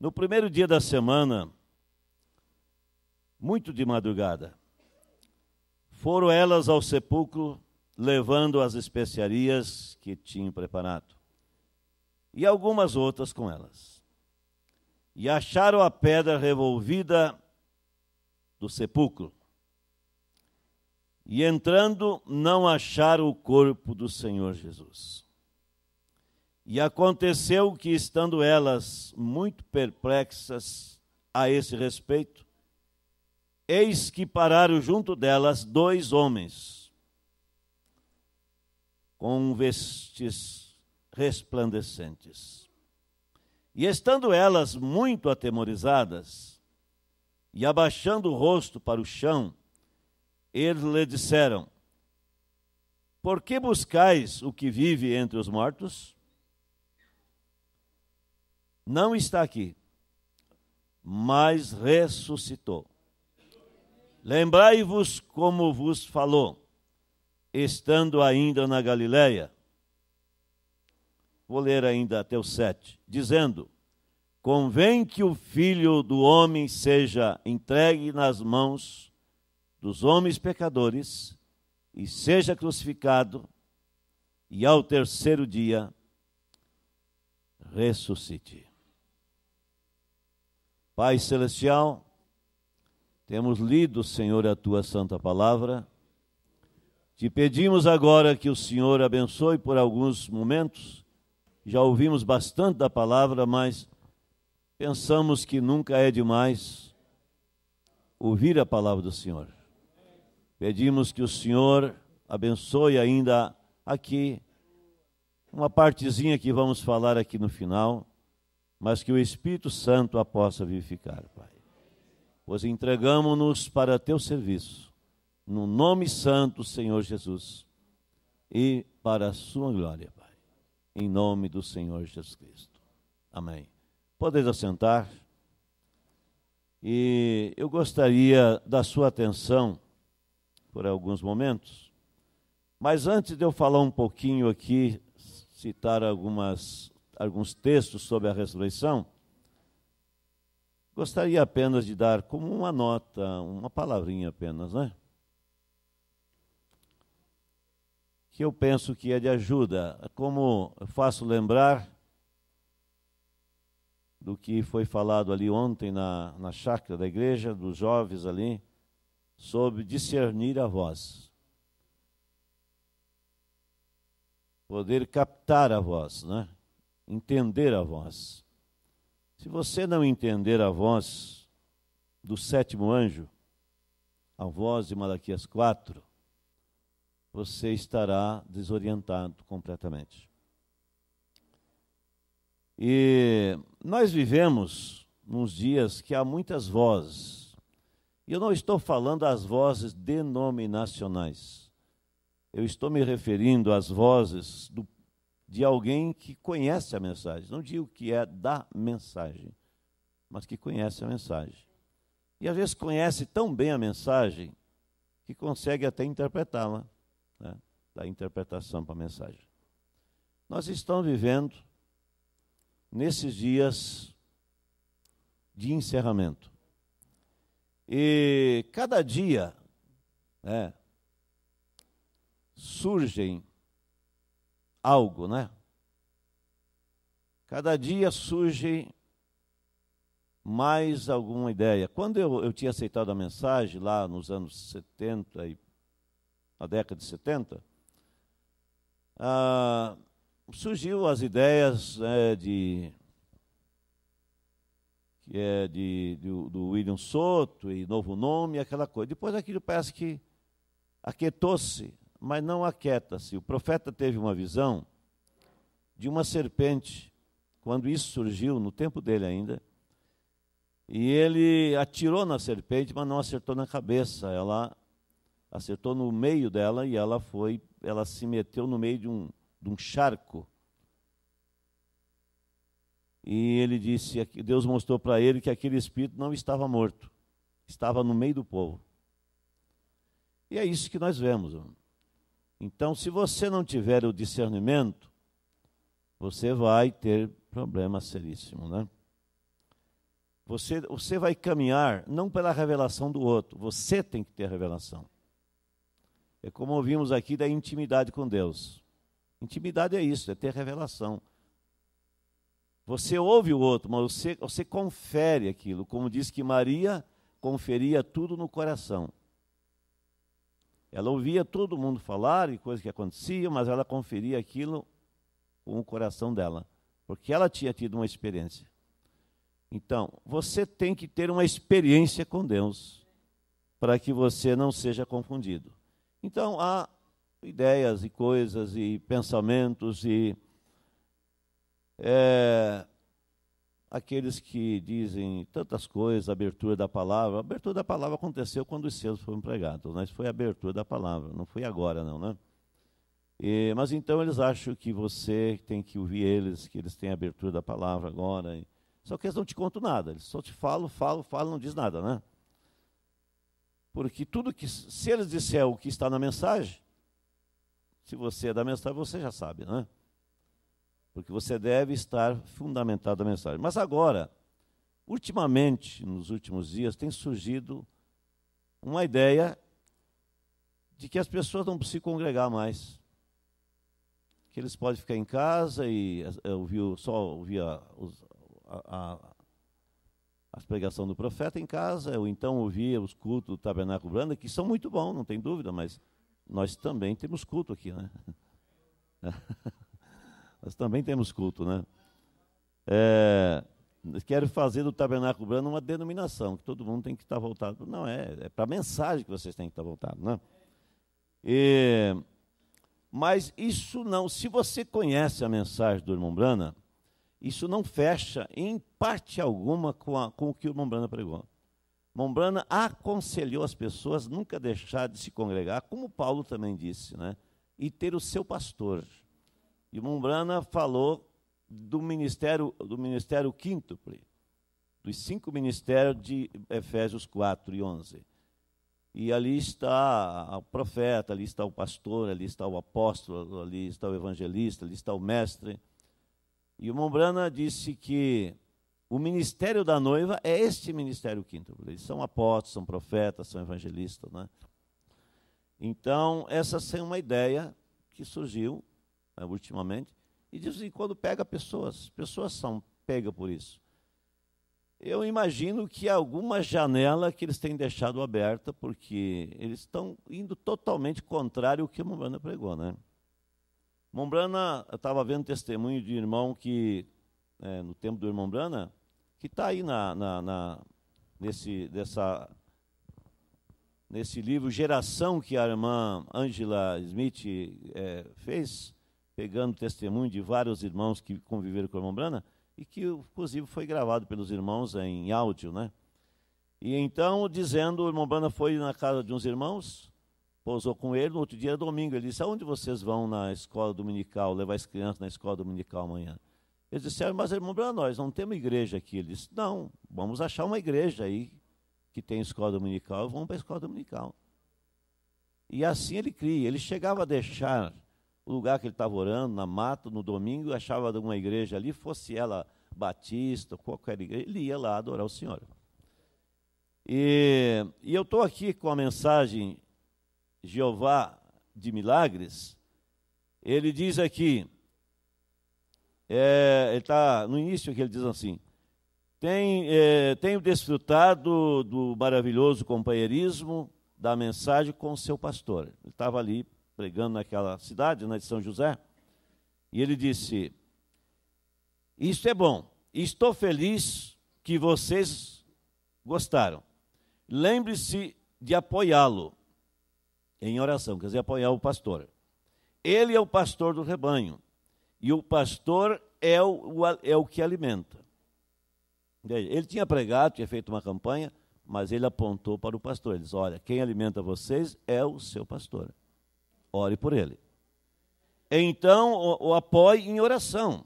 No primeiro dia da semana, muito de madrugada, foram elas ao sepulcro levando as especiarias que tinham preparado, e algumas outras com elas. E acharam a pedra revolvida do sepulcro. E entrando, não acharam o corpo do Senhor Jesus. E aconteceu que, estando elas muito perplexas a esse respeito, eis que pararam junto delas dois homens com vestes resplandecentes. E estando elas muito atemorizadas, e abaixando o rosto para o chão, eles lhe disseram: Por que buscais o que vive entre os mortos? não está aqui, mas ressuscitou. Lembrai-vos como vos falou, estando ainda na Galiléia. Vou ler ainda até o 7, dizendo: Convém que o filho do homem seja entregue nas mãos dos homens pecadores e seja crucificado, e ao terceiro dia ressuscite. Pai Celestial, temos lido, Senhor, a tua santa palavra. Te pedimos agora que o Senhor abençoe por alguns momentos. Já ouvimos bastante da palavra, mas pensamos que nunca é demais ouvir a palavra do Senhor. Pedimos que o Senhor abençoe ainda aqui uma partezinha que vamos falar aqui no final mas que o Espírito Santo a possa vivificar, Pai. Pois entregamos-nos para teu serviço, no nome santo, Senhor Jesus, e para a sua glória, Pai. Em nome do Senhor Jesus Cristo. Amém. Podeis assentar. E eu gostaria da sua atenção por alguns momentos. Mas antes de eu falar um pouquinho aqui, citar algumas alguns textos sobre a ressurreição, gostaria apenas de dar como uma nota, uma palavrinha apenas, né? Que eu penso que é de ajuda, como faço lembrar do que foi falado ali ontem na, na chácara da igreja, dos jovens ali, sobre discernir a voz. Poder captar a voz, né? entender a voz. Se você não entender a voz do sétimo anjo, a voz de Malaquias 4, você estará desorientado completamente. E nós vivemos nos dias que há muitas vozes. E eu não estou falando as vozes denominacionais. Eu estou me referindo às vozes do de alguém que conhece a mensagem. Não digo que é da mensagem, mas que conhece a mensagem. E às vezes conhece tão bem a mensagem que consegue até interpretá-la, né? da interpretação para a mensagem. Nós estamos vivendo nesses dias de encerramento. E cada dia né, surgem algo, né? Cada dia surge mais alguma ideia. Quando eu, eu tinha aceitado a mensagem, lá nos anos 70, e, na década de 70, ah, surgiu as ideias né, de que é de, de, do William Soto e Novo Nome, aquela coisa. Depois aquilo parece que aquietou-se mas não aquieta-se. O profeta teve uma visão de uma serpente, quando isso surgiu, no tempo dele ainda, e ele atirou na serpente, mas não acertou na cabeça, ela acertou no meio dela e ela foi, ela se meteu no meio de um, de um charco. E ele disse, Deus mostrou para ele que aquele espírito não estava morto, estava no meio do povo. E é isso que nós vemos. Irmão. Então, se você não tiver o discernimento, você vai ter problema seríssimo, né? Você, você vai caminhar não pela revelação do outro, você tem que ter revelação. É como ouvimos aqui da intimidade com Deus. Intimidade é isso, é ter revelação. Você ouve o outro, mas você, você confere aquilo. Como diz que Maria conferia tudo no coração. Ela ouvia todo mundo falar e coisas que aconteciam, mas ela conferia aquilo com o coração dela, porque ela tinha tido uma experiência. Então, você tem que ter uma experiência com Deus para que você não seja confundido. Então, há ideias e coisas e pensamentos e é, aqueles que dizem tantas coisas, abertura da palavra. A abertura da palavra aconteceu quando os selos foram pregados, mas né? foi a abertura da palavra, não foi agora, não, né? E, mas então eles acham que você tem que ouvir eles, que eles têm a abertura da palavra agora. E, só que eles não te contam nada, eles só te falam, falam, falam, não diz nada, né? Porque tudo que, se eles disser o que está na mensagem, se você é da mensagem, você já sabe, né? porque você deve estar fundamentado na mensagem. Mas agora, ultimamente, nos últimos dias, tem surgido uma ideia de que as pessoas não precisam congregar mais. Que eles podem ficar em casa e eh, ouvir, só ouvir a, a, a do profeta em casa, ou então ouvir os cultos do Tabernáculo Branda, que são muito bons, não tem dúvida, mas nós também temos culto aqui, né? Nós também temos culto, né? É, quero fazer do Tabernáculo Branco uma denominação, que todo mundo tem que estar voltado. Não, é, é para a mensagem que vocês têm que estar voltados, né? E, mas isso não, se você conhece a mensagem do irmão Brana, isso não fecha em parte alguma com, a, com o que o irmão Brana pregou. Mombrana aconselhou as pessoas nunca deixar de se congregar, como Paulo também disse, né? e ter o seu pastor. E Mumbrana falou do ministério do ministério quíntuple, dos cinco ministérios de Efésios 4 e 11. E ali está o profeta, ali está o pastor, ali está o apóstolo, ali está o evangelista, ali está o mestre. E o Mombrana disse que o ministério da noiva é este ministério quíntuple. Eles são apóstolos, são profetas, são evangelistas. Né? Então, essa é uma ideia que surgiu né, ultimamente, e dizem assim, e quando pega pessoas, pessoas são pega por isso. Eu imagino que alguma janela que eles têm deixado aberta, porque eles estão indo totalmente contrário ao que Mombrana pregou, né? Mombrana, eu estava vendo testemunho de irmão que, é, no tempo do irmão Brana, que está aí na, na, na, nesse, dessa, nesse livro Geração que a irmã Angela Smith é, fez, pegando testemunho de vários irmãos que conviveram com o irmão Brana, e que, inclusive, foi gravado pelos irmãos em áudio, né? E então, dizendo, o irmão Brana foi na casa de uns irmãos, pousou com ele, no outro dia era domingo. Ele disse: Aonde vocês vão na escola dominical, levar as crianças na escola dominical amanhã? Eles disseram: Mas irmão Brana, nós não temos igreja aqui. Ele disse: Não, vamos achar uma igreja aí que tem escola dominical, vamos para a escola dominical. E assim ele cria. Ele chegava a deixar o lugar que ele estava orando, na mata, no domingo, achava alguma igreja ali, fosse ela batista, qualquer igreja, ele ia lá adorar o Senhor. E, e eu estou aqui com a mensagem Jeová de Milagres. Ele diz aqui, é, ele está no início que ele diz assim: Tem, é, tenho desfrutado do maravilhoso companheirismo da mensagem com o seu pastor. Ele estava ali pregando naquela cidade, na né, de São José, e ele disse: Isto é bom, estou feliz que vocês gostaram. Lembre-se de apoiá-lo em oração, quer dizer, apoiar o pastor. Ele é o pastor do rebanho e o pastor é o, é o que alimenta. Ele tinha pregado, tinha feito uma campanha, mas ele apontou para o pastor. Ele disse: Olha, quem alimenta vocês é o seu pastor ore por ele. Então, o, o apoie em oração.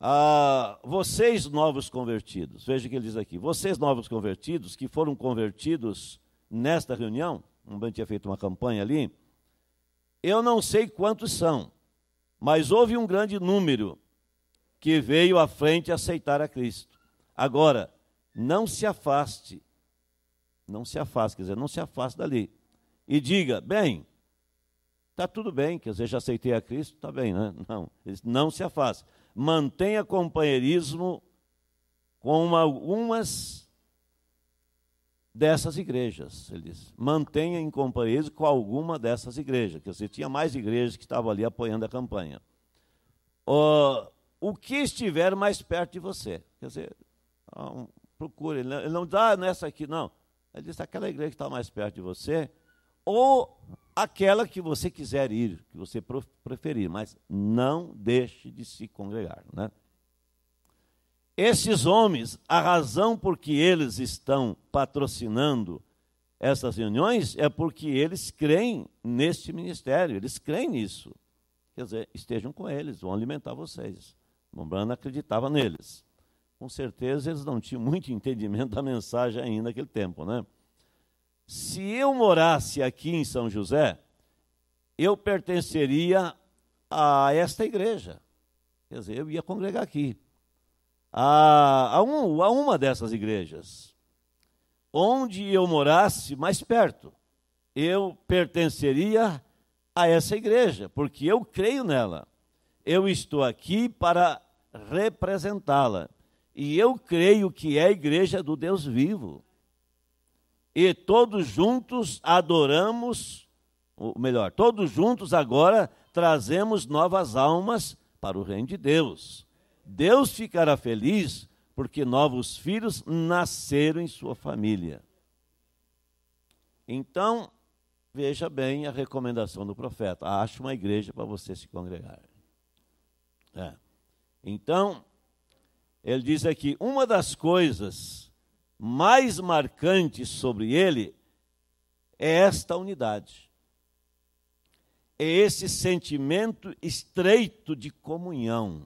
Ah, vocês novos convertidos, veja o que ele diz aqui: vocês novos convertidos que foram convertidos nesta reunião, um tinha feito uma campanha ali, eu não sei quantos são, mas houve um grande número que veio à frente aceitar a Cristo. Agora, não se afaste, não se afaste, quer dizer, não se afaste dali e diga: bem, está tudo bem, quer dizer, já aceitei a Cristo, está bem, né? Não, não se afaste. Mantenha companheirismo com algumas dessas igrejas, ele diz. Mantenha em companheirismo com alguma dessas igrejas, quer dizer, tinha mais igrejas que estavam ali apoiando a campanha. Oh, o que estiver mais perto de você, quer dizer, ah, procure, ele não dá ah, nessa é aqui, não. Ele diz, aquela igreja que está mais perto de você, ou aquela que você quiser ir, que você preferir, mas não deixe de se congregar. Né? Esses homens, a razão por que eles estão patrocinando essas reuniões é porque eles creem neste ministério, eles creem nisso. Quer dizer, estejam com eles, vão alimentar vocês. Mombrana acreditava neles. Com certeza eles não tinham muito entendimento da mensagem ainda naquele tempo, né? se eu morasse aqui em São José, eu pertenceria a esta igreja. Quer dizer, eu ia congregar aqui. A, a, um, a uma dessas igrejas. Onde eu morasse mais perto, eu pertenceria a essa igreja, porque eu creio nela. Eu estou aqui para representá-la. E eu creio que é a igreja do Deus vivo e todos juntos adoramos, ou melhor, todos juntos agora trazemos novas almas para o reino de Deus. Deus ficará feliz porque novos filhos nasceram em sua família. Então, veja bem a recomendação do profeta: ache uma igreja para você se congregar. É. Então, ele diz aqui: uma das coisas mais marcante sobre ele é esta unidade. É esse sentimento estreito de comunhão.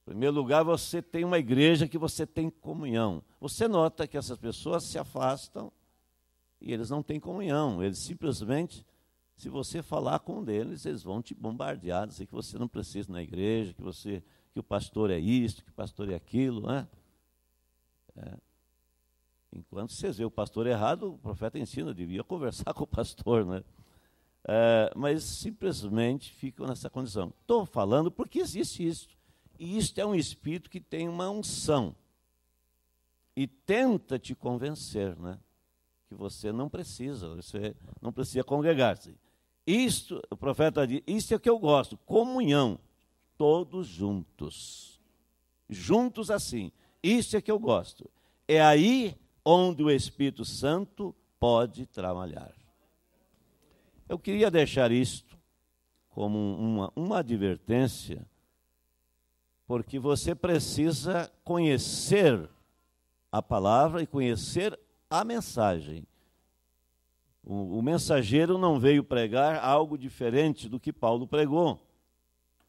Em primeiro lugar, você tem uma igreja que você tem comunhão. Você nota que essas pessoas se afastam e eles não têm comunhão. Eles simplesmente, se você falar com um deles, eles vão te bombardear, dizer que você não precisa na igreja, que você que o pastor é isto, que o pastor é aquilo, né? É. Enquanto vocês vê o pastor errado, o profeta ensina, devia conversar com o pastor, né? É, mas simplesmente ficam nessa condição. Estou falando porque existe isso. E isto é um espírito que tem uma unção. E tenta te convencer, né? Que você não precisa, você não precisa congregar-se. Isto, o profeta diz, isto é o que eu gosto, comunhão, todos juntos. Juntos assim. Isso é que eu gosto. É aí onde o Espírito Santo pode trabalhar. Eu queria deixar isto como uma, uma advertência, porque você precisa conhecer a palavra e conhecer a mensagem. O, o, mensageiro não veio pregar algo diferente do que Paulo pregou.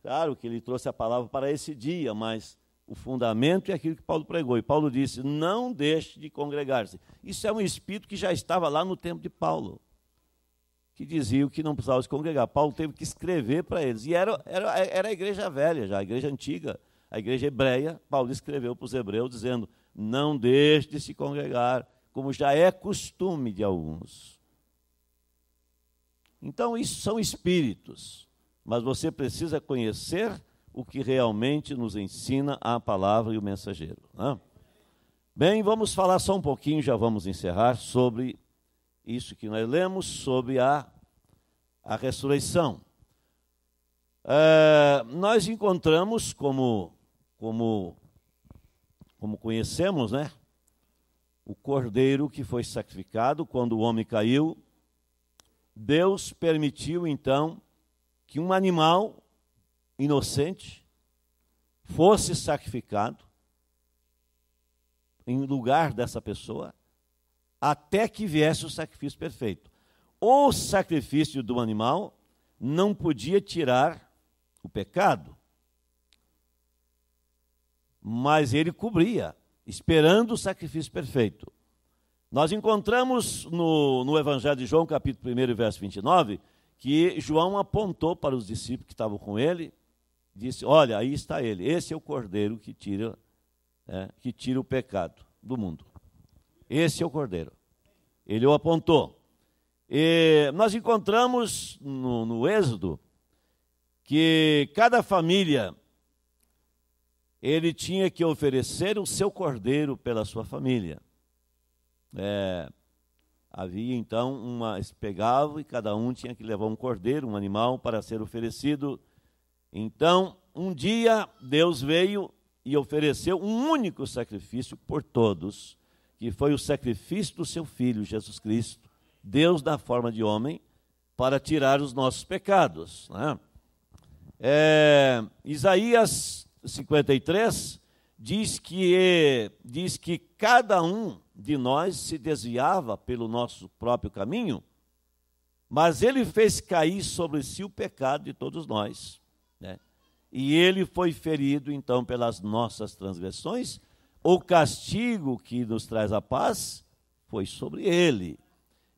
Claro que ele trouxe a palavra para esse dia, mas o fundamento é aquilo que Paulo pregou. E Paulo disse: não deixe de congregar-se. Isso é um espírito que já estava lá no tempo de Paulo, que dizia que não precisava se congregar. Paulo teve que escrever para eles. E era, era, era a igreja velha, já, a igreja antiga, a igreja hebreia. Paulo escreveu para os hebreus dizendo: não deixe de se congregar, como já é costume de alguns. Então, isso são espíritos, mas você precisa conhecer o que realmente nos ensina a palavra e o mensageiro. Né? Bem, vamos falar só um pouquinho, já vamos encerrar, sobre isso que nós lemos, sobre a, a ressurreição. É, nós encontramos, como, como, como conhecemos, né? o cordeiro que foi sacrificado quando o homem caiu. Deus permitiu então que um animal inocente fosse sacrificado em lugar dessa pessoa, até que viesse o sacrifício perfeito. O sacrifício do animal não podia tirar o pecado, mas ele cobria, esperando o sacrifício perfeito. Nós encontramos no, no Evangelho de João, capítulo 1, verso 29, que João apontou para os discípulos que estavam com ele disse: Olha, aí está ele. Esse é o cordeiro que tira, é, que tira o pecado do mundo. Esse é o cordeiro. Ele o apontou. E nós encontramos no, no Êxodo que cada família ele tinha que oferecer o seu cordeiro pela sua família. É, havia então uma pegava e cada um tinha que levar um cordeiro, um animal para ser oferecido então, um dia Deus veio e ofereceu um único sacrifício por todos, que foi o sacrifício do seu filho Jesus Cristo, Deus na forma de homem, para tirar os nossos pecados. Né? É, Isaías 53 diz que diz que cada um de nós se desviava pelo nosso próprio caminho, mas ele fez cair sobre si o pecado de todos nós e ele foi ferido então pelas nossas transgressões. O castigo que nos traz a paz foi sobre ele.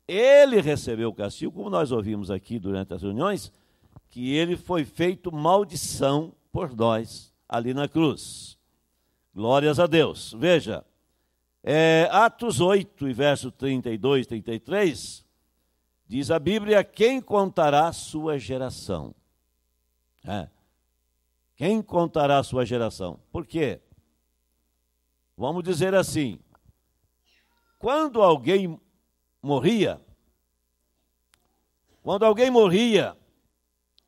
Ele recebeu o castigo, como nós ouvimos aqui durante as reuniões, que ele foi feito maldição por nós ali na cruz. Glórias a Deus. Veja, é, Atos 8, verso 32, 33, diz a Bíblia: quem contará sua geração? É. Quem contará a sua geração? Por quê? Vamos dizer assim: quando alguém morria, quando alguém morria,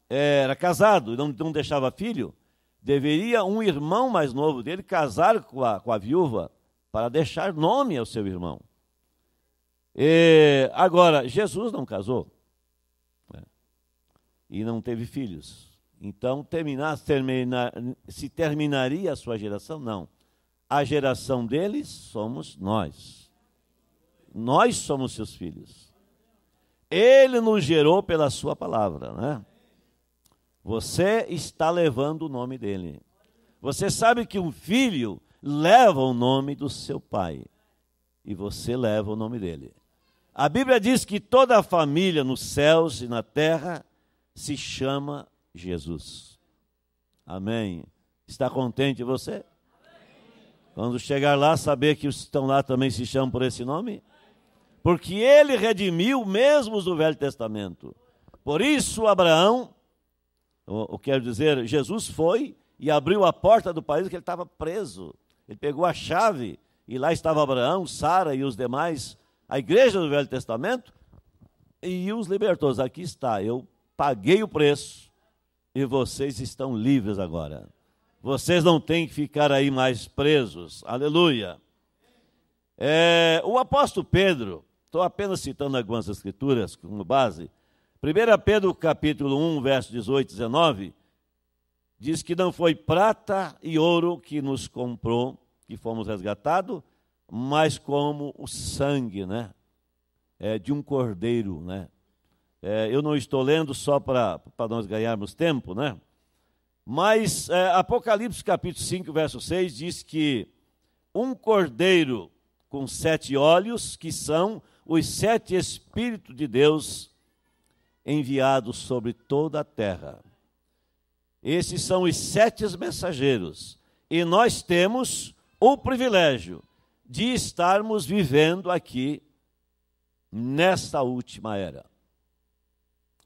eh, era casado e não, não deixava filho, deveria um irmão mais novo dele casar com a, com a viúva para deixar nome ao seu irmão. E, agora, Jesus não casou né? e não teve filhos. Então, terminar, terminar, se terminaria a sua geração? Não. A geração deles somos nós. Nós somos seus filhos. Ele nos gerou pela sua palavra, né? Você está levando o nome dele. Você sabe que um filho leva o nome do seu pai e você leva o nome dele. A Bíblia diz que toda a família nos céus e na terra se chama Jesus. Amém. Está contente você? Quando chegar lá, saber que os que estão lá também se chamam por esse nome? Porque ele redimiu mesmo os do Velho Testamento. Por isso, Abraão, eu quero dizer, Jesus foi e abriu a porta do país que ele estava preso. Ele pegou a chave e lá estava Abraão, Sara e os demais, a igreja do Velho Testamento, e os libertou. Aqui está, eu paguei o preço e vocês estão livres agora. Vocês não têm que ficar aí mais presos. Aleluia. É, o apóstolo Pedro, estou apenas citando algumas escrituras como base. 1 Pedro capítulo 1, verso 18 e 19, diz que não foi prata e ouro que nos comprou, que fomos resgatados, mas como o sangue, né? É, de um cordeiro, né? É, eu não estou lendo só para nós ganharmos tempo, né? Mas é, Apocalipse capítulo 5, verso 6 diz que um cordeiro com sete olhos, que são os sete Espíritos de Deus enviados sobre toda a terra. Esses são os sete mensageiros. E nós temos o privilégio de estarmos vivendo aqui nesta última era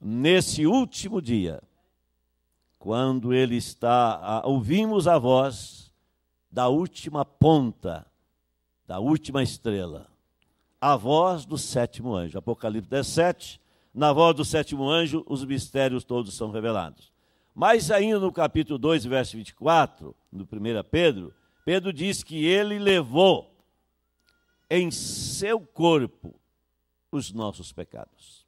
nesse último dia, quando ele está, a, ouvimos a voz da última ponta, da última estrela, a voz do sétimo anjo. Apocalipse 17, na voz do sétimo anjo, os mistérios todos são revelados. Mas ainda no capítulo 2, verso 24, no 1 Pedro, Pedro diz que ele levou em seu corpo os nossos pecados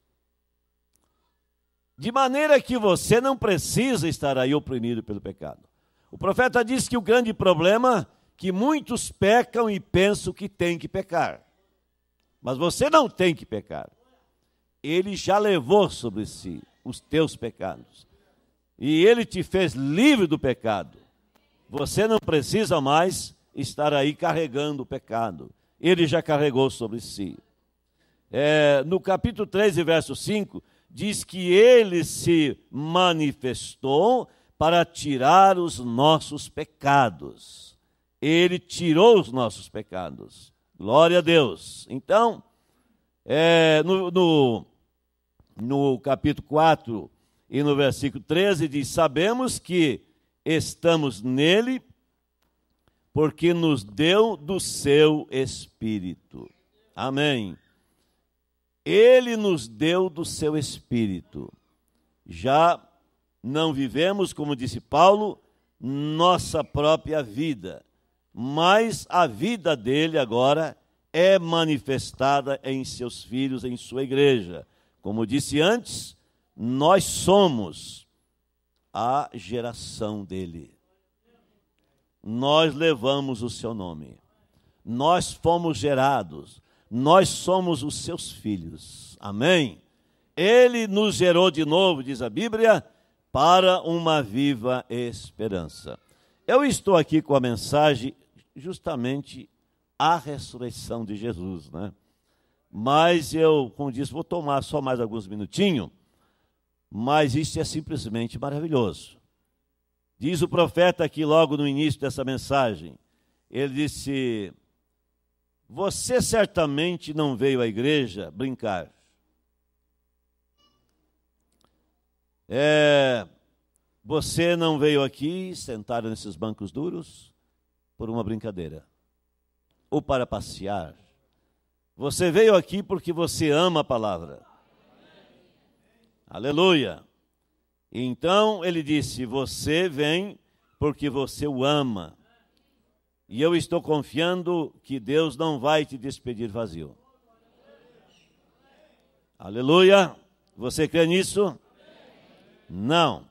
de maneira que você não precisa estar aí oprimido pelo pecado. O profeta diz que o grande problema é que muitos pecam e pensam que tem que pecar. Mas você não tem que pecar. Ele já levou sobre si os teus pecados. E ele te fez livre do pecado. Você não precisa mais estar aí carregando o pecado. Ele já carregou sobre si. É, no capítulo 3, verso 5, diz que ele se manifestou para tirar os nossos pecados. Ele tirou os nossos pecados. Glória a Deus. Então, é, no, no, no capítulo 4 e no versículo 13 diz: Sabemos que estamos nele, porque nos deu do seu Espírito. Amém. Ele nos deu do seu espírito. Já não vivemos, como disse Paulo, nossa própria vida, mas a vida dele agora é manifestada em seus filhos, em sua igreja. Como disse antes, nós somos a geração dele. Nós levamos o seu nome. Nós fomos gerados nós somos os seus filhos. Amém? Ele nos gerou de novo, diz a Bíblia, para uma viva esperança. Eu estou aqui com a mensagem justamente a ressurreição de Jesus, né? Mas eu, como disse, vou tomar só mais alguns minutinhos, mas isso é simplesmente maravilhoso. Diz o profeta aqui logo no início dessa mensagem, ele disse: você certamente não veio à igreja brincar. É, você não veio aqui sentar nesses bancos duros por uma brincadeira ou para passear. Você veio aqui porque você ama a palavra. Aleluia. Então ele disse: Você vem porque você o ama. E eu estou confiando que Deus não vai te despedir vazio. Aleluia! Você crê nisso? Não.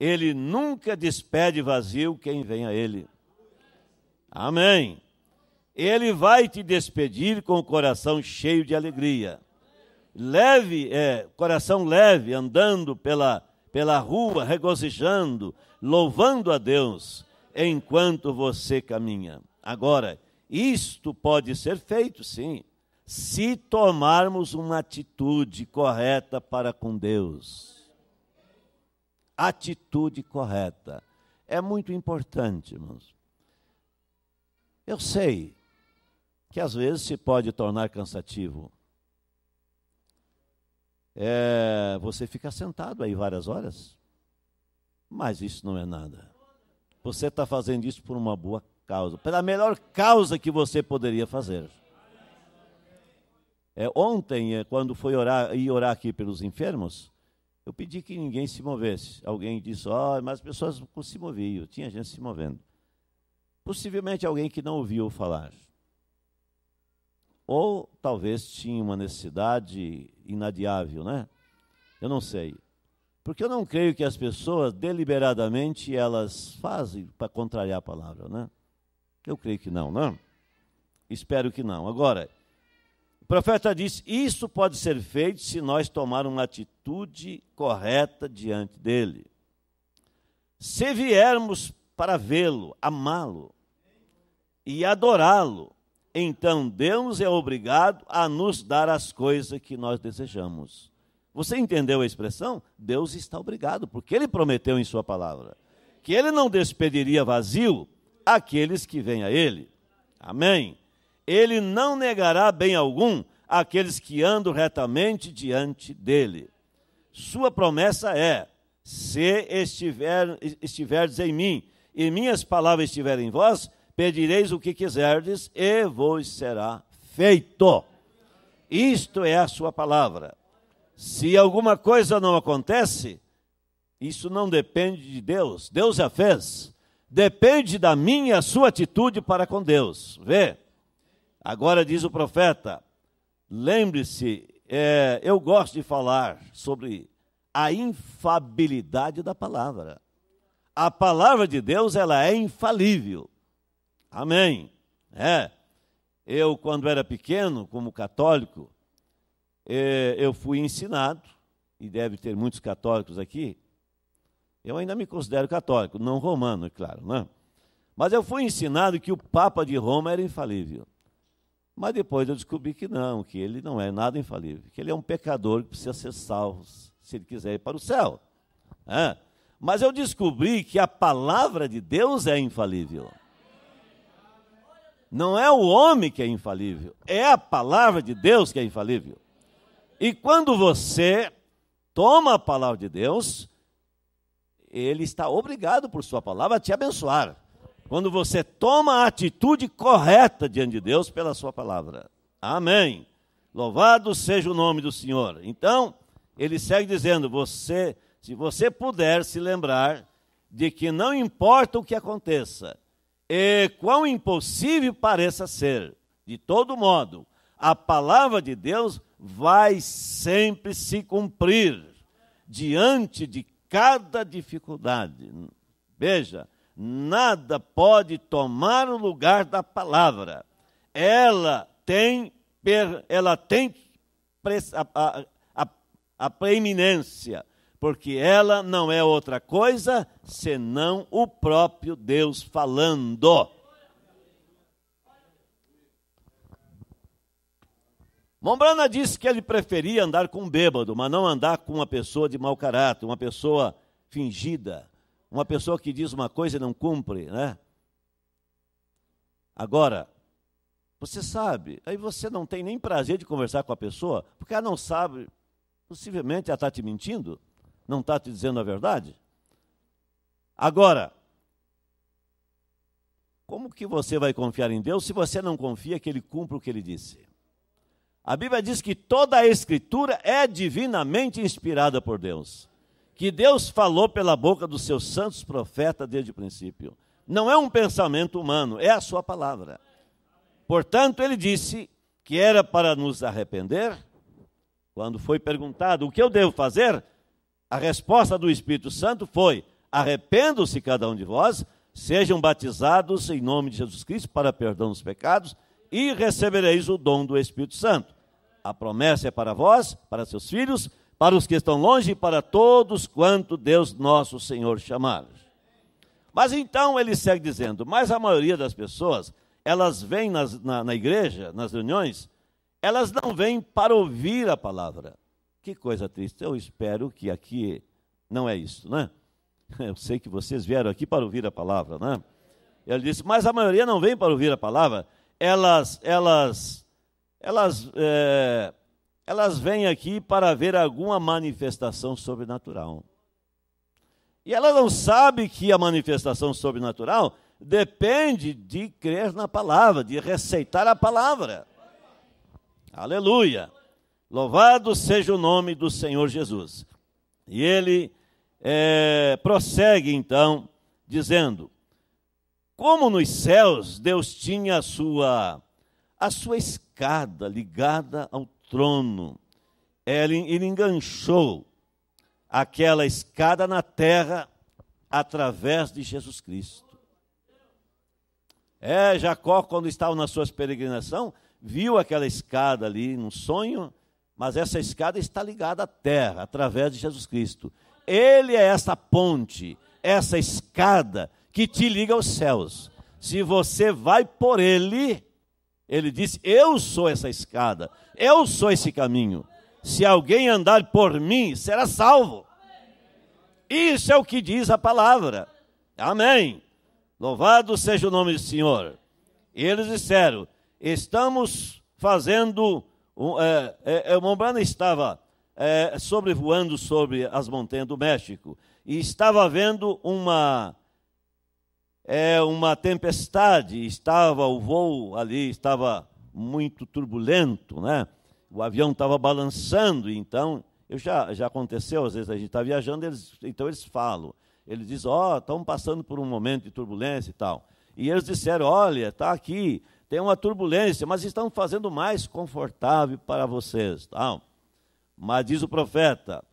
Ele nunca despede vazio quem vem a Ele. Amém. Ele vai te despedir com o coração cheio de alegria. Leve, é, coração leve, andando pela, pela rua, regozijando, louvando a Deus enquanto você caminha. Agora, isto pode ser feito, sim, se tomarmos uma atitude correta para com Deus. Atitude correta. É muito importante, irmãos. Eu sei que às vezes se pode tornar cansativo. É, você fica sentado aí várias horas, mas isso não é nada. Você está fazendo isso por uma boa causa, pela melhor causa que você poderia fazer. É, ontem, é, quando foi orar, ir orar aqui pelos enfermos, eu pedi que ninguém se movesse. Alguém disse, oh, mas as pessoas se moviam, tinha gente se movendo. Possivelmente alguém que não ouviu falar. Ou talvez tinha uma necessidade inadiável, né? Eu não sei. Porque eu não creio que as pessoas, deliberadamente, elas fazem para contrariar a palavra, né? Eu creio que não, não? Né? Espero que não. Agora, o profeta diz: Isso pode ser feito se nós tomarmos uma atitude correta diante dele. Se viermos para vê-lo, amá-lo e adorá-lo, então Deus é obrigado a nos dar as coisas que nós desejamos. Você entendeu a expressão? Deus está obrigado, porque ele prometeu em sua palavra que ele não despediria vazio aqueles que vêm a ele. Amém. Ele não negará bem algum àqueles que andam retamente diante dele. Sua promessa é: se estiver, estiverdes em mim e minhas palavras estiverem em vós, pedireis o que quiserdes e vos será feito. Isto é a sua palavra. Se alguma coisa não acontece, isso não depende de Deus. Deus já fez. Depende da minha a sua atitude para com Deus. Vê? Agora diz o profeta: lembre-se, é, eu gosto de falar sobre a infabilidade da palavra. A palavra de Deus ela é infalível. Amém. É. Eu, quando era pequeno, como católico, eh, eu fui ensinado, e deve ter muitos católicos aqui, eu ainda me considero católico, não romano, é claro, não é? Mas eu fui ensinado que o Papa de Roma era infalível. Mas depois eu descobri que não, que ele não é nada infalível, que ele é um pecador que precisa ser salvo, se ele quiser ir para o céu. É. Mas eu descobri que a palavra de Deus é infalível. Não é o homem que é infalível, é a palavra de Deus que é infalível. E quando você toma a palavra de Deus, ele está obrigado por sua palavra a te abençoar. Quando você toma a atitude correta diante de Deus pela sua palavra. Amém. Louvado seja o nome do Senhor. Então, ele segue dizendo: você, se você puder se lembrar de que não importa o que aconteça, e quão impossível pareça ser, de todo modo, a palavra de Deus vai sempre se cumprir diante de cada dificuldade. Veja, nada pode tomar o lugar da palavra. Ela tem, ela tem a, a, a preeminência, porque ela não é outra coisa senão o próprio Deus falando. Mombrana disse que ele preferia andar com um bêbado, mas não andar com uma pessoa de mau caráter, uma pessoa fingida, uma pessoa que diz uma coisa e não cumpre, né? Agora, você sabe, aí você não tem nem prazer de conversar com a pessoa, porque ela não sabe, possivelmente ela está te mentindo, não está te dizendo a verdade. Agora, como que você vai confiar em Deus se você não confia que Ele cumpre o que Ele disse? A Bíblia diz que toda a Escritura é divinamente inspirada por Deus. Que Deus falou pela boca dos seus santos profetas desde o princípio. Não é um pensamento humano, é a sua palavra. Portanto, ele disse que era para nos arrepender. Quando foi perguntado o que eu devo fazer, a resposta do Espírito Santo foi: arrependam-se cada um de vós, sejam batizados em nome de Jesus Cristo para perdão dos pecados e recebereis o dom do Espírito Santo. A promessa é para vós, para seus filhos, para os que estão longe e para todos quanto Deus nosso Senhor chamar. Mas então ele segue dizendo: Mas a maioria das pessoas, elas vêm nas, na, na igreja, nas reuniões, elas não vêm para ouvir a palavra. Que coisa triste. Eu espero que aqui não é isso, né? Eu sei que vocês vieram aqui para ouvir a palavra, né? Ele disse: Mas a maioria não vem para ouvir a palavra, elas, elas, elas, é, elas vêm aqui para ver alguma manifestação sobrenatural. E ela não sabe que a manifestação sobrenatural depende de crer na palavra, de receitar a palavra. Aleluia! Louvado seja o nome do Senhor Jesus. E ele é, prossegue então, dizendo: como nos céus, Deus tinha a sua, a sua escada ligada ao trono. Ele, ele enganchou aquela escada na terra através de Jesus Cristo. É, Jacó, quando estava nas suas peregrinação, viu aquela escada ali num sonho, mas essa escada está ligada à terra através de Jesus Cristo. Ele é essa ponte, essa escada que te liga aos céus. Se você vai por ele, ele disse: Eu sou essa escada, eu sou esse caminho. Se alguém andar por mim, será salvo. Isso é o que diz a palavra. Amém. Louvado seja o nome do Senhor. E eles disseram: Estamos fazendo. É, é, é Mombrana estava é, sobrevoando sobre as montanhas do México e estava vendo uma é uma tempestade, estava o voo ali, estava muito turbulento, né? O avião estava balançando, então eu já, já aconteceu, às vezes a gente está viajando, eles, então eles falam, eles dizem, ó, oh, estamos passando por um momento de turbulência e tal. E eles disseram, olha, está aqui, tem uma turbulência, mas estão fazendo mais confortável para vocês. Tal. Mas diz o profeta,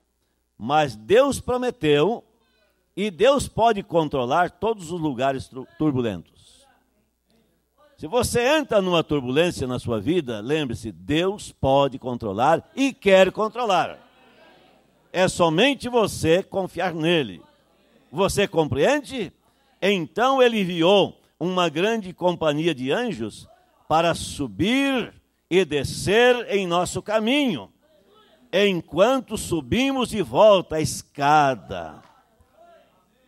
mas Deus prometeu e Deus pode controlar todos os lugares turbulentos. Se você entra numa turbulência na sua vida, lembre-se, Deus pode controlar e quer controlar. É somente você confiar nele. Você compreende? Então ele enviou uma grande companhia de anjos para subir e descer em nosso caminho, enquanto subimos de volta a escada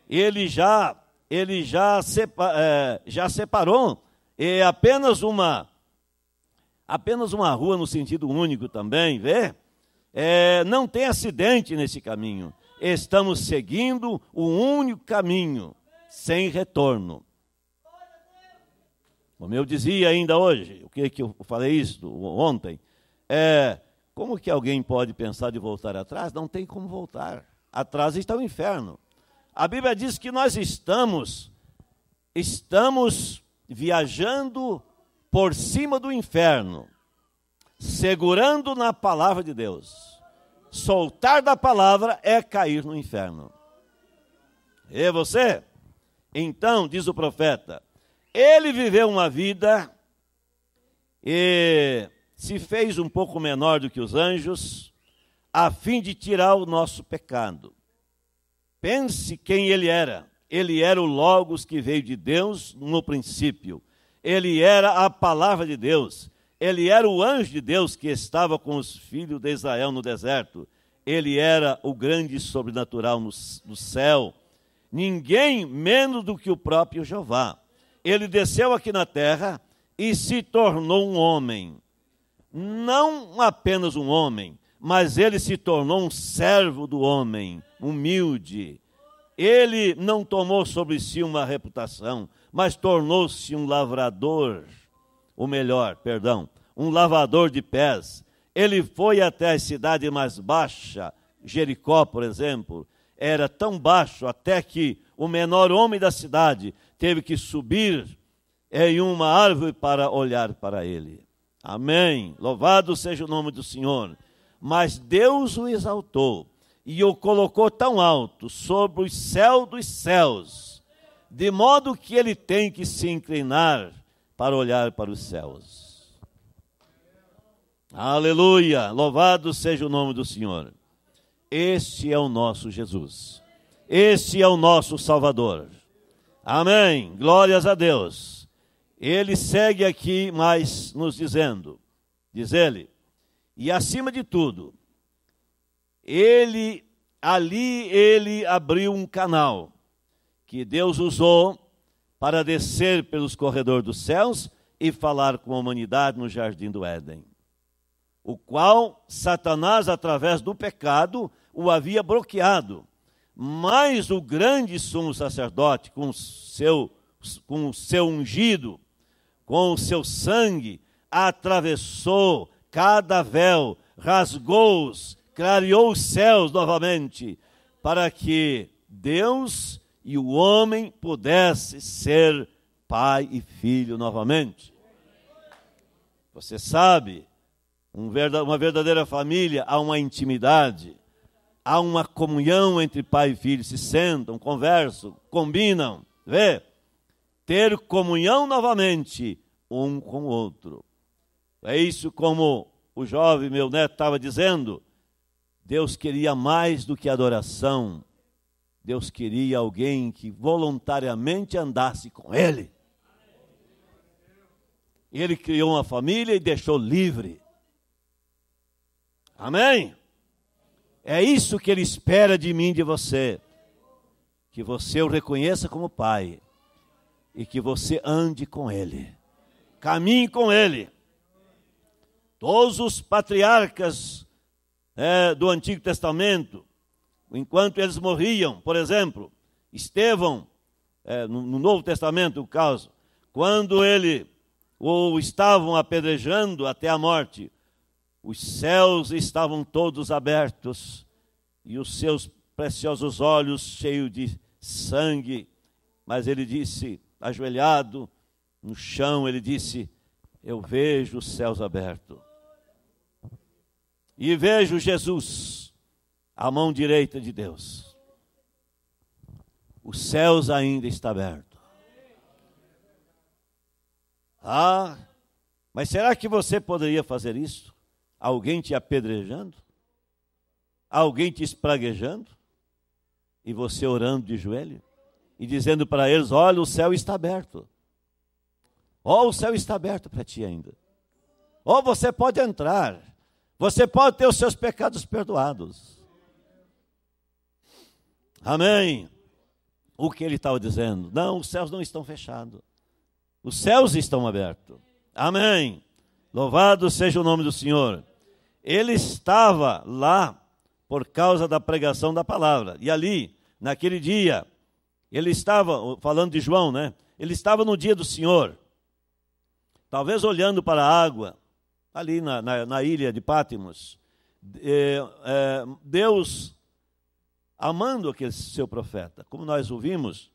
ele já, ele já, sepa, é, já separou é apenas uma apenas uma rua no sentido único também, vê? É, não tem acidente nesse caminho. Estamos seguindo o único caminho, sem retorno. Como eu dizia ainda hoje, o que, que eu falei isso ontem, é, como que alguém pode pensar de voltar atrás? Não tem como voltar. Atrás está o inferno. A Bíblia diz que nós estamos estamos viajando por cima do inferno, segurando na palavra de Deus. Soltar da palavra é cair no inferno. E você? Então, diz o profeta, ele viveu uma vida e se fez um pouco menor do que os anjos, a fim de tirar o nosso pecado. Pense quem ele era. Ele era o Logos que veio de Deus no princípio. Ele era a palavra de Deus. Ele era o anjo de Deus que estava com os filhos de Israel no deserto. Ele era o grande sobrenatural no, no céu. Ninguém menos do que o próprio Jeová. Ele desceu aqui na terra e se tornou um homem. Não apenas um homem, mas ele se tornou um servo do homem, humilde. Ele não tomou sobre si uma reputação, mas tornou-se um lavrador, ou melhor, perdão, um lavador de pés. Ele foi até a cidade mais baixa, Jericó, por exemplo, era tão baixo até que o menor homem da cidade teve que subir em uma árvore para olhar para ele. Amém. Louvado seja o nome do Senhor mas Deus o exaltou e o colocou tão alto sobre o céu dos céus, de modo que ele tem que se inclinar para olhar para os céus. Aleluia! Louvado seja o nome do Senhor. Este é o nosso Jesus. Este é o nosso Salvador. Amém. Glórias a Deus. Ele segue aqui, mas nos dizendo: diz ele, e acima de tudo, ele ali ele abriu um canal que Deus usou para descer pelos corredores dos céus e falar com a humanidade no jardim do Éden, o qual Satanás através do pecado o havia bloqueado. Mas o grande sumo sacerdote com seu com o seu ungido, com o seu sangue, atravessou cada véu, rasgou-os, clareou os céus novamente, para que Deus e o homem pudessem ser pai e filho novamente. Você sabe, uma verdadeira família há uma intimidade, há uma comunhão entre pai e filho, se sentam, conversam, combinam, vê? Ter comunhão novamente um com o outro. É isso como o jovem meu neto estava dizendo. Deus queria mais do que adoração. Deus queria alguém que voluntariamente andasse com Ele. Ele criou uma família e deixou livre. Amém? É isso que Ele espera de mim, de você. Que você o reconheça como Pai e que você ande com Ele, caminhe com Ele. Todos os patriarcas é, do Antigo Testamento, enquanto eles morriam, por exemplo, Estevão, é, no, no Novo Testamento, o caso, quando ele ou estavam apedrejando até a morte, os céus estavam todos abertos e os seus preciosos olhos cheios de sangue. Mas ele disse, ajoelhado no chão, ele disse: Eu vejo os céus abertos e vejo Jesus, a mão direita de Deus. Os céus ainda está aberto. Ah, mas será que você poderia fazer isso? Alguém te apedrejando? Alguém te espraguejando? E você orando de joelho? E dizendo para eles: Olha, o céu está aberto. Ó, oh, o céu está aberto para ti ainda. Olha, oh, você pode entrar. Você pode ter os seus pecados perdoados. Amém. O que ele estava dizendo? Não, os céus não estão fechados. Os céus estão abertos. Amém. Louvado seja o nome do Senhor. Ele estava lá por causa da pregação da palavra. E ali, naquele dia, ele estava, falando de João, né? Ele estava no dia do Senhor. Talvez olhando para a água, ali na, na, na ilha de Pátimos. É, é, Deus amando aquele seu profeta, como nós ouvimos,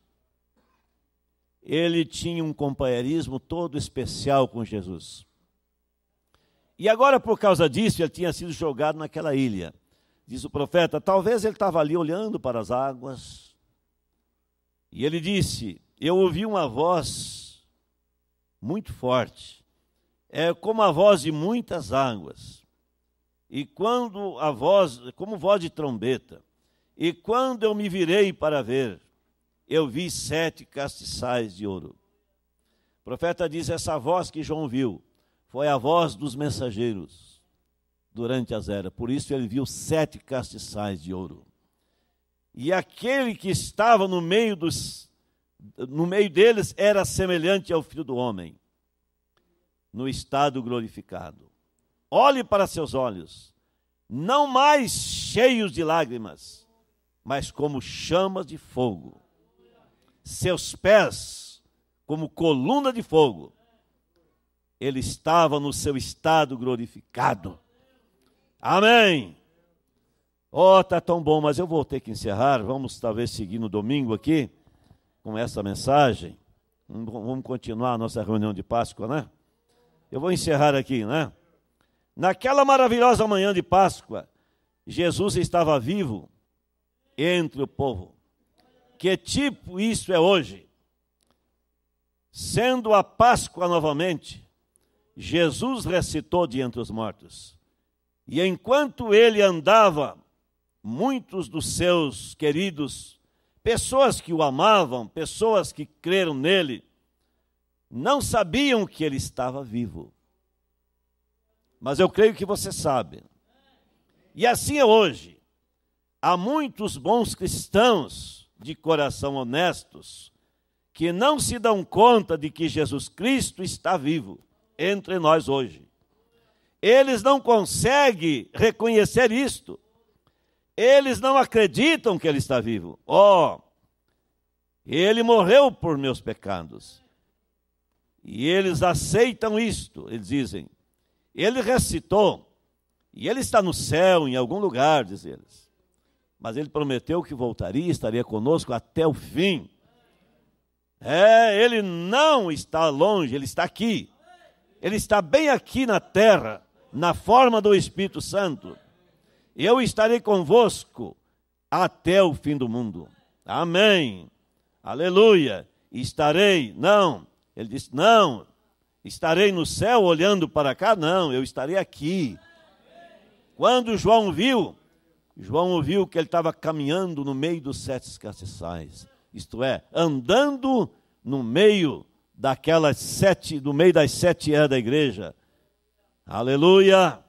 ele tinha um companheirismo todo especial com Jesus. E agora, por causa disso, ele tinha sido jogado naquela ilha. Diz o profeta: talvez ele estava ali olhando para as águas. E ele disse: Eu ouvi uma voz muito forte é como a voz de muitas águas. E quando a voz, como voz de trombeta, e quando eu me virei para ver, eu vi sete castiçais de ouro. O profeta diz: essa voz que João viu foi a voz dos mensageiros durante as eras. Por isso ele viu sete castiçais de ouro. E aquele que estava no meio dos, no meio deles era semelhante ao filho do homem no estado glorificado. Olhe para seus olhos, não mais cheios de lágrimas, mas como chamas de fogo. Seus pés como coluna de fogo. Ele estava no seu estado glorificado. Amém. Oh, tá tão bom, mas eu vou ter que encerrar. Vamos talvez seguir no domingo aqui com essa mensagem. Vamos continuar a nossa reunião de Páscoa, né? Eu vou encerrar aqui, né? Naquela maravilhosa manhã de Páscoa, Jesus estava vivo entre o povo. Que tipo isso é hoje? Sendo a Páscoa novamente, Jesus ressuscitou de entre os mortos. E enquanto ele andava, muitos dos seus queridos, pessoas que o amavam, pessoas que creram nele, não sabiam que ele estava vivo. Mas eu creio que você sabe. E assim é hoje. Há muitos bons cristãos de coração honestos que não se dão conta de que Jesus Cristo está vivo entre nós hoje. Eles não conseguem reconhecer isto. Eles não acreditam que ele está vivo. Oh, ele morreu por meus pecados. E eles aceitam isto, eles dizem. Ele recitou, e ele está no céu, em algum lugar, diz eles. Mas ele prometeu que voltaria, e estaria conosco até o fim. É, ele não está longe, ele está aqui. Ele está bem aqui na terra, na forma do Espírito Santo. Eu estarei convosco até o fim do mundo. Amém. Aleluia. Estarei, não ele disse: Não, estarei no céu olhando para cá? Não, eu estarei aqui. Quando João viu, João ouviu que ele estava caminhando no meio dos sete castiçais, isto é, andando no meio daquelas sete, do meio das sete é da igreja. Aleluia!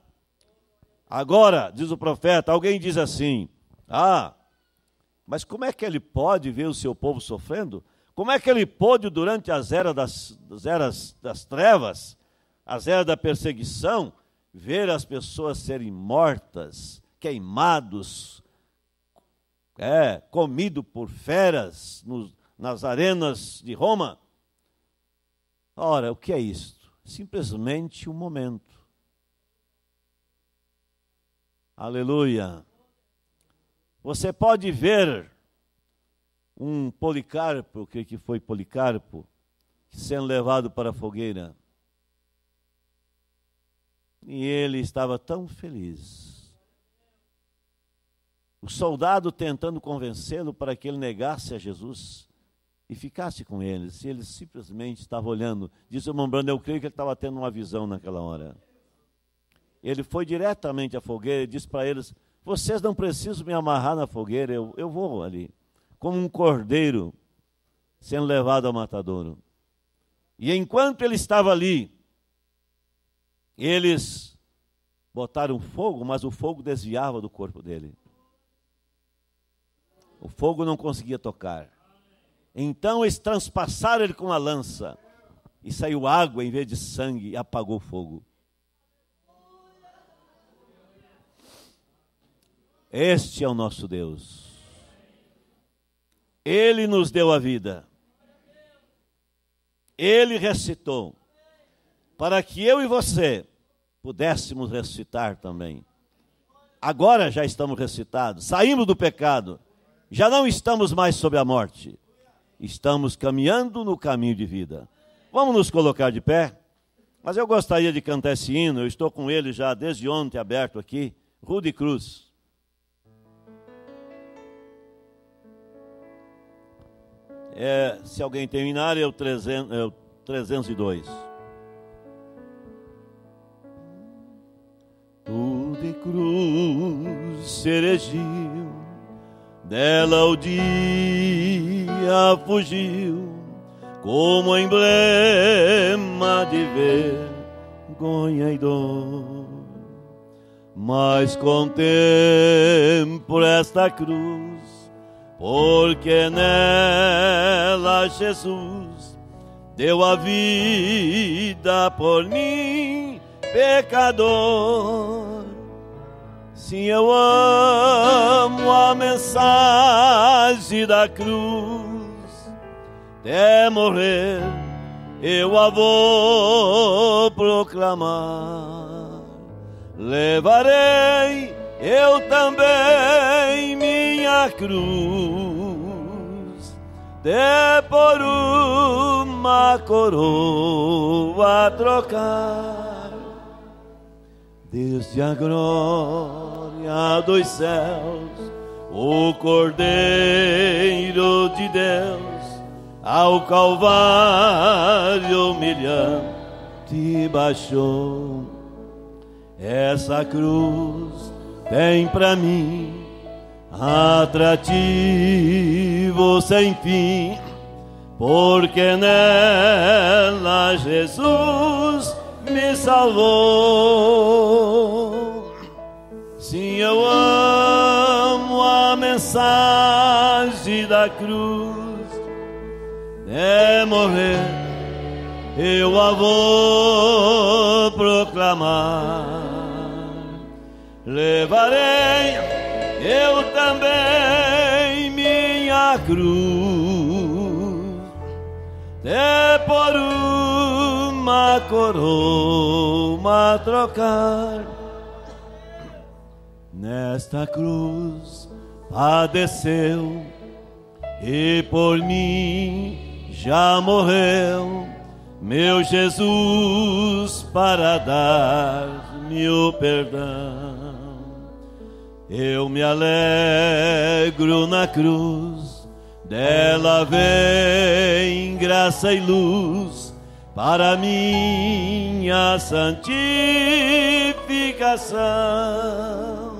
Agora, diz o profeta, alguém diz assim: Ah, mas como é que ele pode ver o seu povo sofrendo? Como é que ele pôde, durante as eras das, das, eras das trevas, as eras da perseguição, ver as pessoas serem mortas, queimados, é, comido por feras nos, nas arenas de Roma? Ora, o que é isto? Simplesmente um momento. Aleluia. Você pode ver um Policarpo, que, que foi Policarpo, sendo levado para a fogueira. E ele estava tão feliz. O soldado tentando convencê-lo para que ele negasse a Jesus e ficasse com ele, se ele simplesmente estava olhando. Disse o irmão Brando, eu creio que ele estava tendo uma visão naquela hora. Ele foi diretamente à fogueira e disse para eles: Vocês não precisam me amarrar na fogueira, eu, eu vou ali como um cordeiro sendo levado ao matadouro. E enquanto ele estava ali, eles botaram fogo, mas o fogo desviava do corpo dele. O fogo não conseguia tocar. Então eles transpassaram ele com a lança e saiu água em vez de sangue e apagou o fogo. Este é o nosso Deus. Ele nos deu a vida. Ele recitou Para que eu e você pudéssemos recitar também. Agora já estamos recitados. saímos do pecado, já não estamos mais sob a morte, estamos caminhando no caminho de vida. Vamos nos colocar de pé? Mas eu gostaria de cantar esse hino, eu estou com ele já desde ontem aberto aqui, Rude Cruz. é, se alguém terminar, é o, 300, é o 302. Tu de cruz se erigiu, dela o dia fugiu, como emblema de vergonha e dor. Mas contemplo esta cruz porque nela Jesus deu a vida por mim, pecador. Sim, eu amo a mensagem da cruz, até morrer eu a vou proclamar. Levarei eu também minha minha cruz de por uma coroa trocar desde a glória dos céus o Cordeiro de Deus ao Calvário humilhante baixou essa cruz tem para mim atrativo sem fim, porque nela Jesus me salvou. Sim, eu amo a mensagem da cruz, é morrer, eu a vou proclamar. Levarei eu também minha cruz é por uma coroa trocar nesta cruz padeceu e por mim já morreu meu Jesus para dar-me o perdão eu me alegro na cruz, dela vem graça e luz para minha santificação.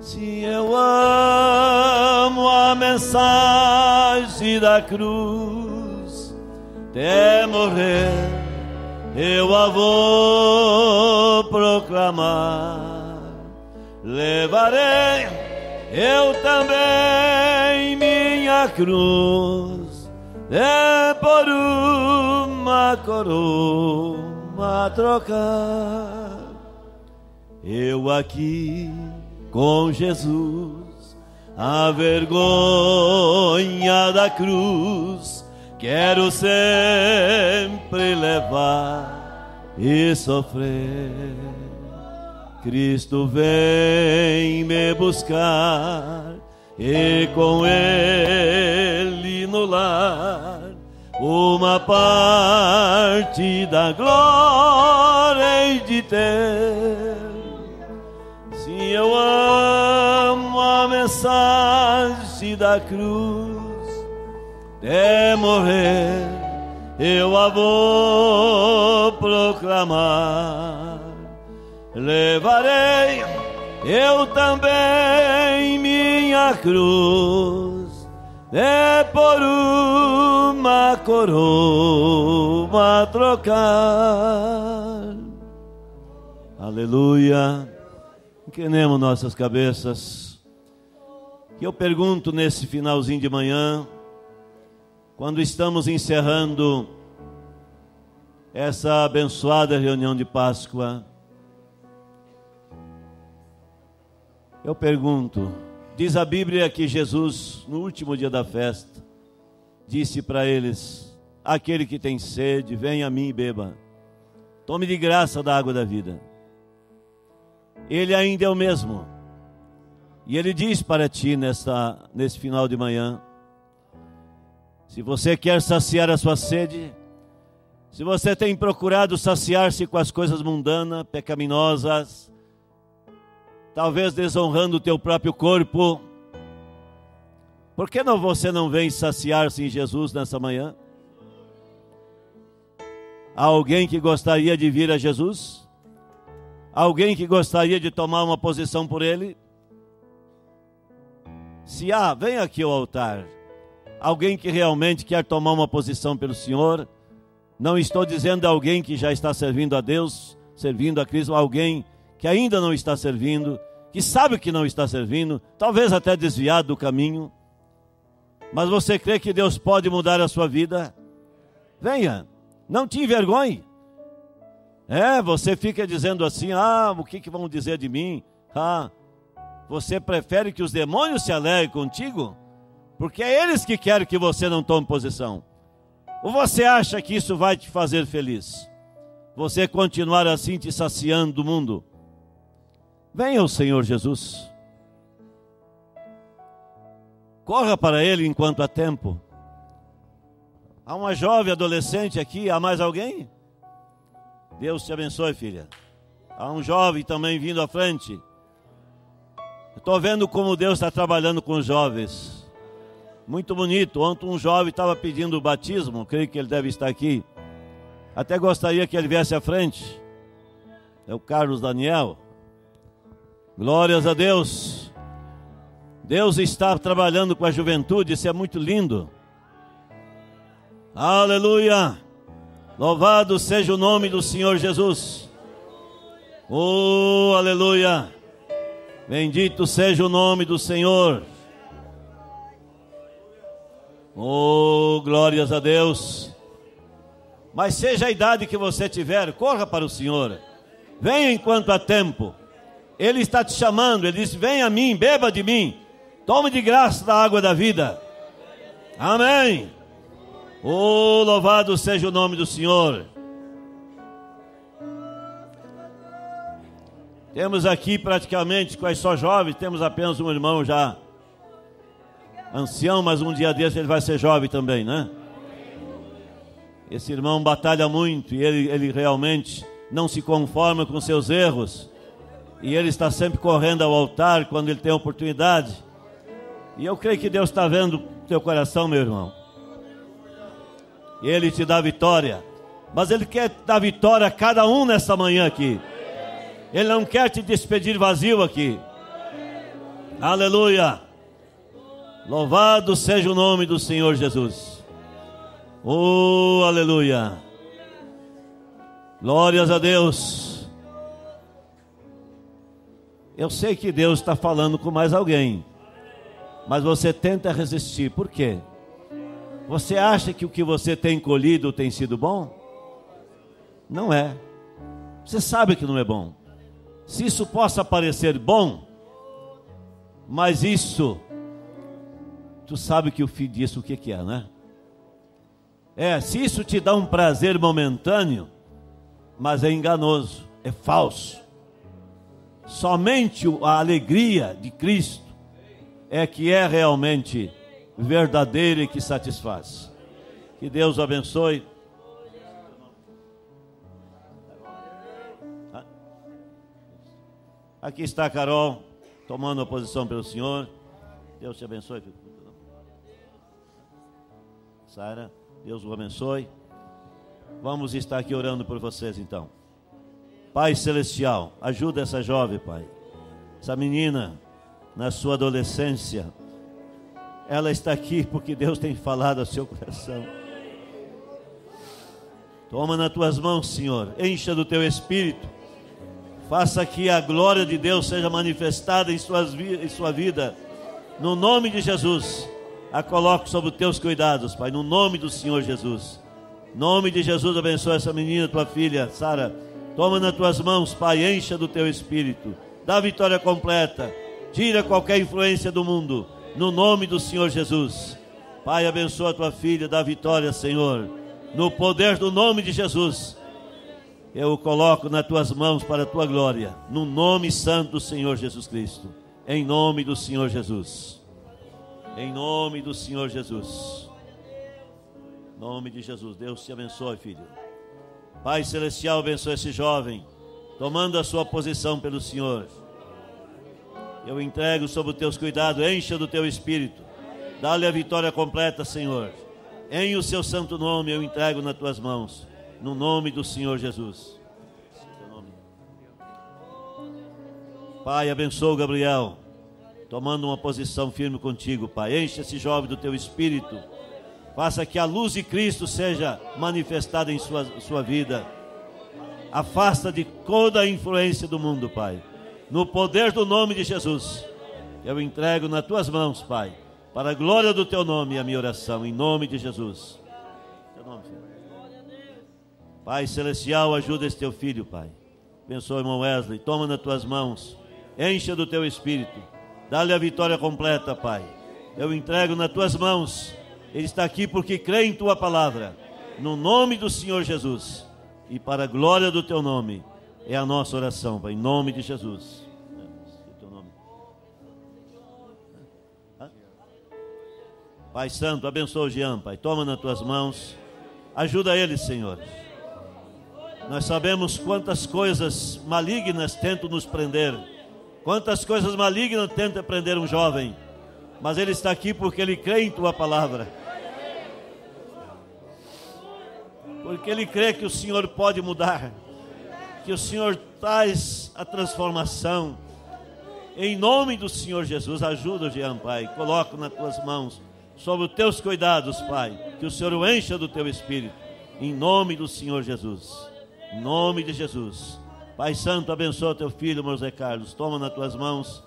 Se eu amo a mensagem da cruz, até morrer eu a vou proclamar levarei eu também minha cruz, é por uma coroa trocar. Eu aqui com Jesus, a vergonha da cruz, quero sempre levar e sofrer. Cristo vem me buscar e com Ele no lar uma parte da glória hei de ter. Se eu amo a mensagem da cruz, de morrer eu a vou proclamar levarei eu também minha cruz, é por uma coroa trocar. Aleluia. Inclinemos nossas cabeças. E eu pergunto nesse finalzinho de manhã, quando estamos encerrando essa abençoada reunião de Páscoa, Eu pergunto, diz a Bíblia que Jesus, no último dia da festa, disse para eles: Aquele que tem sede, venha a mim e beba. Tome de graça da água da vida. Ele ainda é o mesmo. E ele diz para ti nessa, nesse final de manhã: se você quer saciar a sua sede, se você tem procurado saciar-se com as coisas mundanas, pecaminosas, talvez desonrando o teu próprio corpo. Por que não, você não vem saciar-se em Jesus nessa manhã? Há alguém que gostaria de vir a Jesus? Há alguém que gostaria de tomar uma posição por ele? Se há, vem aqui ao altar. Alguém que realmente quer tomar uma posição pelo Senhor. Não estou dizendo alguém que já está servindo a Deus, servindo a Cristo, alguém que ainda não está servindo, que sabe que não está servindo, talvez até desviado do caminho, mas você crê que Deus pode mudar a sua vida? Venha, não te envergonhe. É, você fica dizendo assim: ah, o que, que vão dizer de mim? Ah, você prefere que os demônios se alegrem contigo? Porque é eles que querem que você não tome posição. Ou você acha que isso vai te fazer feliz? Você continuar assim te saciando do mundo? Venha o Senhor Jesus. Corra para Ele enquanto há tempo. Há uma jovem adolescente aqui, há mais alguém? Deus te abençoe, filha. Há um jovem também vindo à frente. Estou vendo como Deus está trabalhando com os jovens. Muito bonito. Ontem um jovem estava pedindo o batismo, creio que ele deve estar aqui. Até gostaria que ele viesse à frente. É o Carlos Daniel. Glórias a Deus. Deus está trabalhando com a juventude, isso é muito lindo. Aleluia. Louvado seja o nome do Senhor Jesus. Oh, aleluia. Bendito seja o nome do Senhor. Oh, glórias a Deus. Mas seja a idade que você tiver, corra para o Senhor. Venha enquanto há tempo. Ele está te chamando, ele diz: Vem a mim, beba de mim, tome de graça da água da vida. Amém. Oh, louvado seja o nome do Senhor. Temos aqui praticamente, quais só jovens, temos apenas um irmão já ancião, mas um dia desse ele vai ser jovem também, né? Esse irmão batalha muito e ele, ele realmente não se conforma com seus erros. E ele está sempre correndo ao altar quando ele tem oportunidade. E eu creio que Deus está vendo teu coração, meu irmão. Ele te dá vitória. Mas Ele quer dar vitória a cada um nessa manhã aqui. Ele não quer te despedir vazio aqui. Aleluia. Louvado seja o nome do Senhor Jesus. Oh, aleluia. Glórias a Deus. Eu sei que Deus está falando com mais alguém, mas você tenta resistir, por quê? Você acha que o que você tem colhido tem sido bom? Não é. Você sabe que não é bom. Se isso possa parecer bom, mas isso, tu sabe que o fim disso o que, que é, né? É, se isso te dá um prazer momentâneo, mas é enganoso, é falso. Somente a alegria de Cristo é que é realmente verdadeira e que satisfaz. Que Deus abençoe. Aqui está Carol, tomando a posição pelo Senhor. Deus te abençoe. Sara, Deus o abençoe. Vamos estar aqui orando por vocês então. Pai Celestial, ajuda essa jovem, Pai. Essa menina, na sua adolescência, ela está aqui porque Deus tem falado ao seu coração. Toma nas tuas mãos, Senhor, encha do teu espírito. Faça que a glória de Deus seja manifestada em, suas, em sua vida. No nome de Jesus, a coloco sob os teus cuidados, Pai. No nome do Senhor Jesus. Nome de Jesus, abençoa essa menina, tua filha, Sara Toma nas tuas mãos, Pai, encha do teu espírito. Dá vitória completa. Tira qualquer influência do mundo. No nome do Senhor Jesus. Pai, abençoa a tua filha, dá vitória, Senhor. No poder do nome de Jesus. Eu o coloco nas tuas mãos para a tua glória. No nome santo do Senhor Jesus Cristo. Em nome do Senhor Jesus. Em nome do Senhor Jesus. nome de Jesus. Deus te abençoe, filho. Pai Celestial, abençoe esse jovem, tomando a sua posição pelo Senhor. Eu entrego sob os teus cuidados, encha do teu espírito. Dá-lhe a vitória completa, Senhor. Em o seu santo nome eu entrego nas tuas mãos, no nome do Senhor Jesus. Pai, abençoa o Gabriel, tomando uma posição firme contigo, Pai. Enche esse jovem do teu espírito Faça que a luz de Cristo seja manifestada em sua, sua vida. Afasta de toda a influência do mundo, Pai. No poder do nome de Jesus, eu entrego nas tuas mãos, Pai, para a glória do teu nome a minha oração, em nome de Jesus. Teu nome, Pai celestial, ajuda este teu filho, Pai. Pensou, irmão Wesley, toma nas tuas mãos, encha do teu espírito, dá-lhe a vitória completa, Pai. Eu entrego nas tuas mãos ele está aqui porque crê em tua palavra. No nome do Senhor Jesus e para a glória do teu nome, é a nossa oração, Pai, em nome de Jesus. Pai Santo, abençoa o Jean, Pai. Toma nas tuas mãos. Ajuda ele, Senhor. Nós sabemos quantas coisas malignas tentam nos prender. Quantas coisas malignas tentam prender um jovem mas ele está aqui porque ele crê em tua palavra. Porque ele crê que o Senhor pode mudar, que o Senhor traz a transformação. Em nome do Senhor Jesus, ajuda, o Jean, Pai. Coloco nas tuas mãos, sobre os teus cuidados, Pai. Que o Senhor o encha do teu espírito. Em nome do Senhor Jesus. Em nome de Jesus. Pai Santo, abençoa teu filho, Moisés Carlos. Toma nas tuas mãos.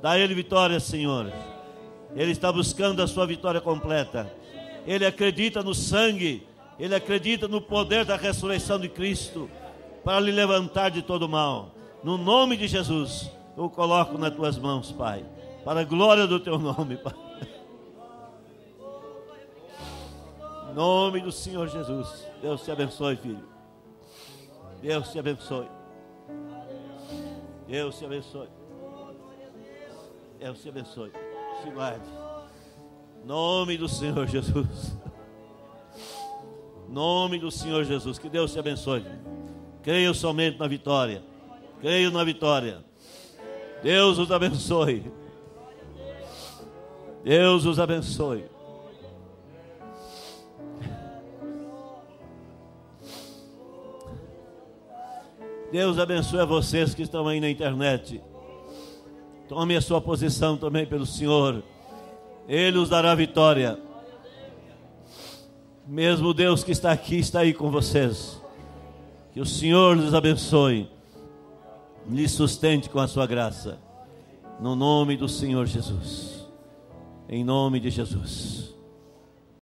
Dá ele vitória, Senhor. Ele está buscando a sua vitória completa. Ele acredita no sangue, ele acredita no poder da ressurreição de Cristo para lhe levantar de todo mal. No nome de Jesus, eu coloco nas tuas mãos, Pai, para a glória do teu nome, Pai. Em nome do Senhor Jesus. Deus te abençoe, filho. Deus te abençoe. Deus te abençoe. Deus te abençoe se guarde. Nome do Senhor Jesus. Nome do Senhor Jesus. Que Deus te abençoe. Creio somente na vitória. Creio na vitória. Deus os abençoe. Deus os abençoe. Deus abençoe a vocês que estão aí na internet. Tome a sua posição também pelo Senhor. Ele os dará vitória. Mesmo Deus que está aqui, está aí com vocês. Que o Senhor lhes abençoe. Lhes sustente com a sua graça. No nome do Senhor Jesus. Em nome de Jesus.